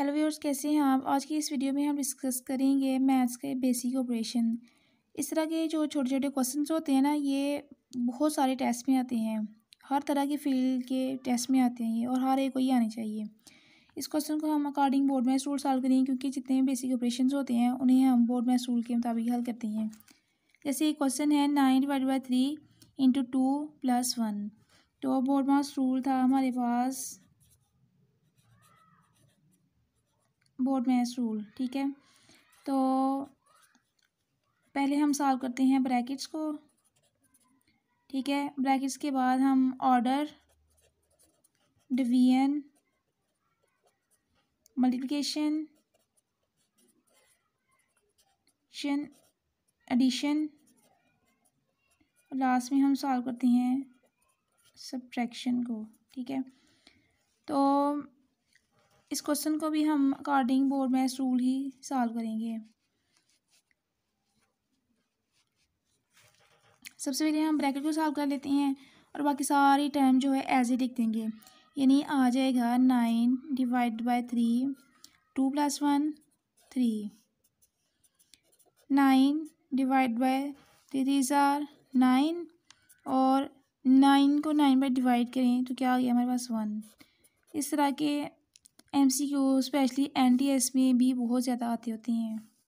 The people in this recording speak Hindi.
हेलो व्यूअर्स कैसे हैं आप आज की इस वीडियो में हम डिस्कस करेंगे मैथ्स के बेसिक ऑपरेशन इस तरह के जो छोटे छोटे क्वेश्चन होते हैं ना ये बहुत सारे टेस्ट में आते हैं हर तरह के फील्ड के टेस्ट में आते हैं ये और हर एक को ही आने चाहिए इस क्वेश्चन को हम according board math rule solve करेंगे क्योंकि जितने भी बेसिक ऑपरेशन होते हैं उन्हें हम बोर्ड मैथ रूल के मुताबिक हल करते हैं जैसे एक क्वेश्चन है nine divide by three into two plus one तो बोर्ड मैथ रूल था हमारे पास बोर्ड है रूल ठीक है तो पहले हम सॉल्व करते हैं ब्रैकेट्स को ठीक है ब्रैकेट्स के बाद हम ऑर्डर डिवीजन मल्टीप्लिकेशन शन एडिशन लास्ट में हम सॉल्व करते हैं सब्ट्रैक्शन को ठीक है तो इस क्वेश्चन को भी हम अकॉर्डिंग बोर्ड मैथ रूल ही सॉल्व करेंगे सबसे पहले हम ब्रैकेट को सॉल्व कर लेते हैं और बाकी सारी टर्म जो है एज ही लिख देंगे यानी आ जाएगा nine divide by three two plus one three nine divide by three are nine और नाइन को नाइन बाय डिवाइड करें तो क्या आ गया हमारे पास वन इस तरह के M C Q specially N D S में भी बहुत ज़्यादा आते होते हैं